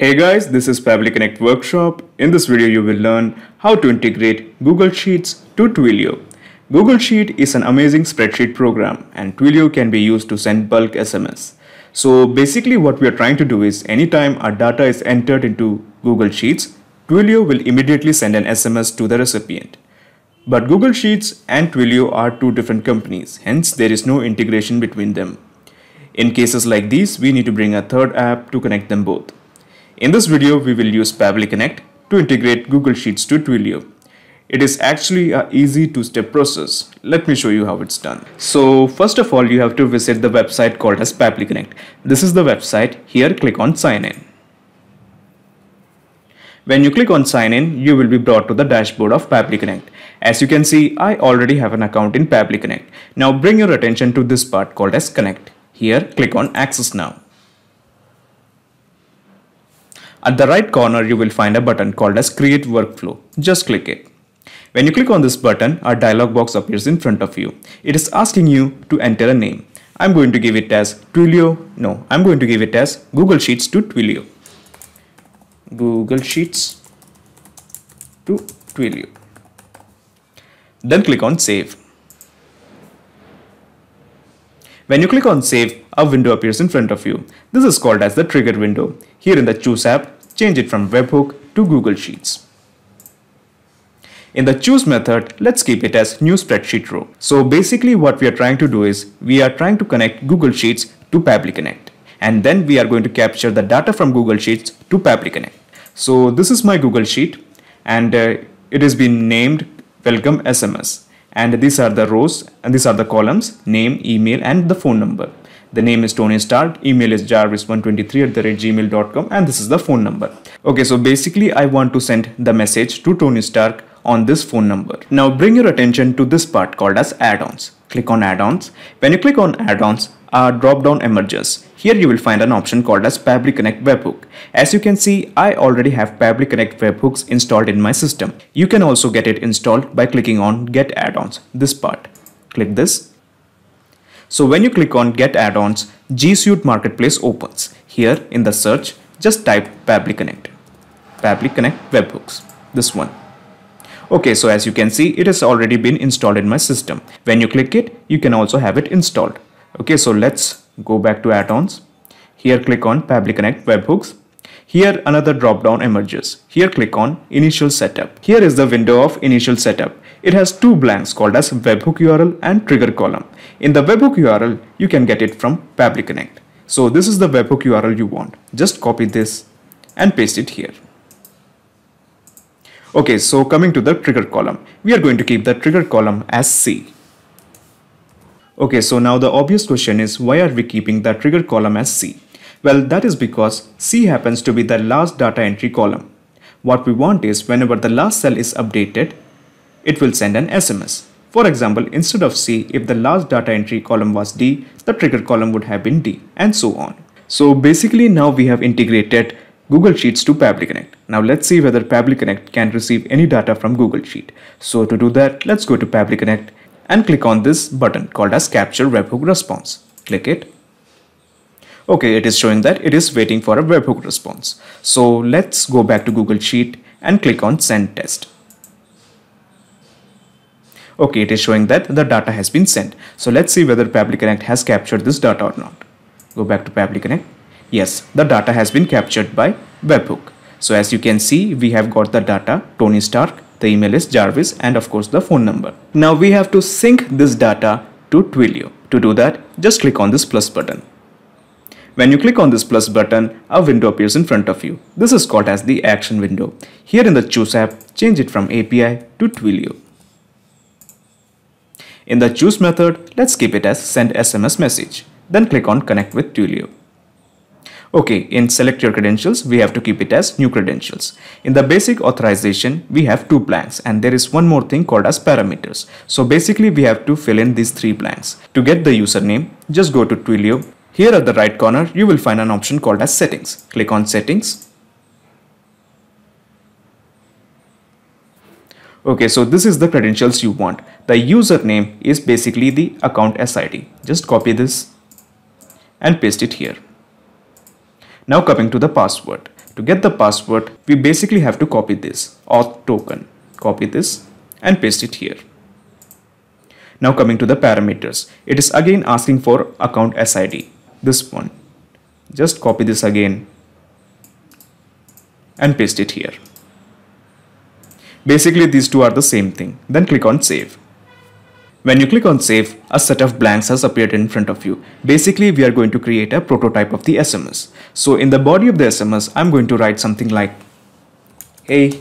Hey guys, this is Pavli Connect workshop. In this video, you will learn how to integrate Google Sheets to Twilio. Google Sheet is an amazing spreadsheet program and Twilio can be used to send bulk SMS. So basically what we are trying to do is anytime our data is entered into Google Sheets, Twilio will immediately send an SMS to the recipient. But Google Sheets and Twilio are two different companies, hence there is no integration between them. In cases like these, we need to bring a third app to connect them both. In this video, we will use Pavli Connect to integrate Google Sheets to Twilio. It is actually a easy two-step process. Let me show you how it's done. So first of all, you have to visit the website called as Pavli Connect. This is the website. Here, click on sign in. When you click on sign in, you will be brought to the dashboard of Pabli Connect. As you can see, I already have an account in Pabli Connect. Now bring your attention to this part called as Connect. Here, click on Access Now. At the right corner, you will find a button called as create workflow. Just click it. When you click on this button, a dialog box appears in front of you. It is asking you to enter a name. I'm going to give it as Twilio. No, I'm going to give it as Google Sheets to Twilio. Google Sheets to Twilio. Then click on save. When you click on save, a window appears in front of you. This is called as the trigger window. Here in the choose app, change it from webhook to Google Sheets. In the choose method, let's keep it as new spreadsheet row. So basically what we are trying to do is we are trying to connect Google Sheets to Pabli Connect and then we are going to capture the data from Google Sheets to Pabli Connect. So this is my Google Sheet and uh, it has been named welcome SMS and these are the rows and these are the columns name, email and the phone number. The name is Tony Stark, email is jarvis123 at the rate gmail.com and this is the phone number. Okay, so basically I want to send the message to Tony Stark on this phone number. Now bring your attention to this part called as add-ons. Click on add-ons. When you click on add-ons, a drop-down emerges. Here you will find an option called as Public Connect webhook. As you can see, I already have Public Connect webhooks installed in my system. You can also get it installed by clicking on get add-ons, this part. Click this so when you click on get add-ons, G Suite Marketplace opens. Here in the search, just type Public Connect. Public Connect Webhooks, this one. Okay, so as you can see, it has already been installed in my system. When you click it, you can also have it installed. Okay, so let's go back to add-ons. Here click on Public Connect Webhooks. Here another drop-down emerges. Here click on Initial Setup. Here is the window of Initial Setup. It has two blanks called as webhook URL and trigger column. In the webhook URL, you can get it from Connect. So this is the webhook URL you want. Just copy this and paste it here. Okay, so coming to the trigger column, we are going to keep the trigger column as C. Okay, so now the obvious question is why are we keeping the trigger column as C? Well, that is because C happens to be the last data entry column. What we want is whenever the last cell is updated, it will send an SMS. For example, instead of C, if the last data entry column was D, the trigger column would have been D and so on. So basically now we have integrated Google Sheets to Pably Connect. Now let's see whether Pably Connect can receive any data from Google Sheet. So to do that, let's go to Pably Connect and click on this button called as capture webhook response. Click it. Okay, it is showing that it is waiting for a webhook response. So let's go back to Google Sheet and click on send test. Okay, it is showing that the data has been sent. So let's see whether Pabli Connect has captured this data or not. Go back to Pabli Connect. Yes, the data has been captured by webhook. So as you can see, we have got the data Tony Stark, the email is Jarvis and of course the phone number. Now we have to sync this data to Twilio. To do that, just click on this plus button. When you click on this plus button, a window appears in front of you. This is called as the action window. Here in the choose app, change it from API to Twilio. In the choose method, let's keep it as send SMS message. Then click on connect with Twilio. Okay, in select your credentials, we have to keep it as new credentials. In the basic authorization, we have two blanks and there is one more thing called as parameters. So basically we have to fill in these three blanks. To get the username, just go to Twilio. Here at the right corner, you will find an option called as settings. Click on settings Okay, so this is the credentials you want. The username is basically the account SID. Just copy this and paste it here. Now coming to the password. To get the password, we basically have to copy this auth token. Copy this and paste it here. Now coming to the parameters. It is again asking for account SID. This one. Just copy this again and paste it here. Basically these two are the same thing. Then click on save. When you click on save, a set of blanks has appeared in front of you. Basically, we are going to create a prototype of the SMS. So in the body of the SMS, I'm going to write something like, Hey,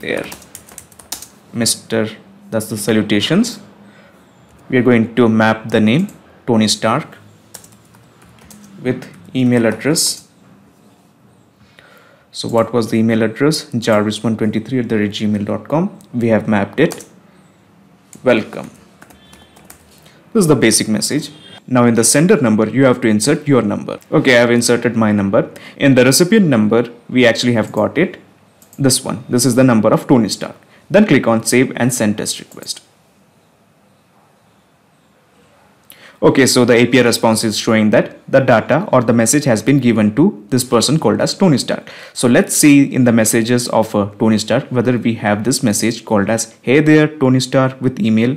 there, Mr. That's the salutations. We are going to map the name Tony Stark with email address so what was the email address? jarvis123 at the gmail.com. We have mapped it. Welcome. This is the basic message. Now in the sender number, you have to insert your number. Okay, I have inserted my number. In the recipient number, we actually have got it. This one. This is the number of Tony Stark. Then click on save and send test request. Okay, so the API response is showing that the data or the message has been given to this person called as Tony Stark. So let's see in the messages of uh, Tony Stark whether we have this message called as Hey there Tony Stark with email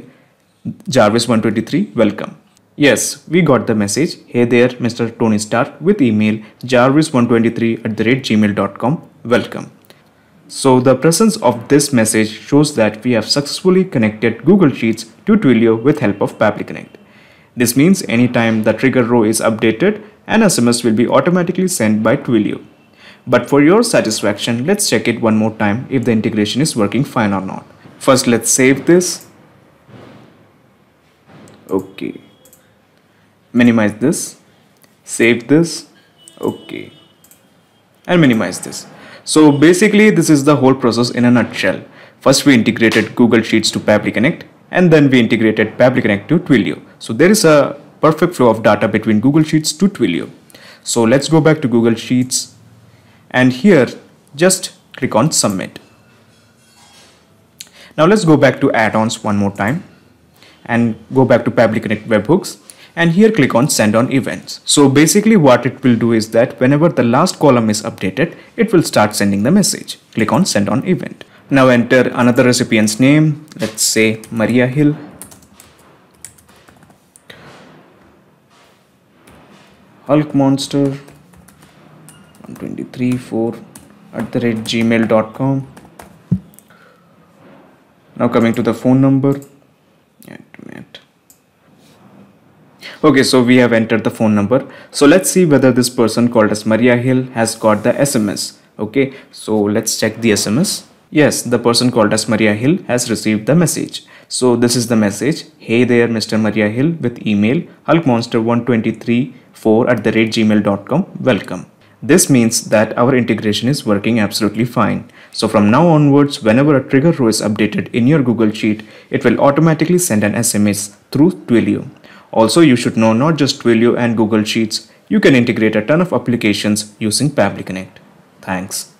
Jarvis123 welcome. Yes, we got the message Hey there Mr. Tony Stark with email Jarvis123 at the rate gmail.com welcome. So the presence of this message shows that we have successfully connected Google Sheets to Twilio with help of Connect. This means anytime the trigger row is updated, an SMS will be automatically sent by Twilio. But for your satisfaction, let's check it one more time if the integration is working fine or not. First, let's save this. Okay. Minimize this. Save this. Okay. And minimize this. So basically, this is the whole process in a nutshell. First, we integrated Google Sheets to Pably Connect and then we integrated Pably Connect to Twilio. So there is a perfect flow of data between Google Sheets to Twilio. So let's go back to Google Sheets and here just click on submit. Now let's go back to add-ons one more time and go back to Public Connect webhooks and here click on send on events. So basically what it will do is that whenever the last column is updated, it will start sending the message. Click on send on event. Now enter another recipient's name, let's say Maria Hill Hulk Monster 1234 at the rate gmail.com. Now coming to the phone number. Okay, so we have entered the phone number. So let's see whether this person called as Maria Hill has got the SMS. Okay, so let's check the SMS. Yes, the person called as Maria Hill has received the message. So this is the message. Hey there, Mr. Maria Hill with email hulkmonster1234 at the rate gmail.com. Welcome. This means that our integration is working absolutely fine. So from now onwards, whenever a trigger row is updated in your Google Sheet, it will automatically send an SMS through Twilio. Also, you should know not just Twilio and Google Sheets, you can integrate a ton of applications using Connect. Thanks.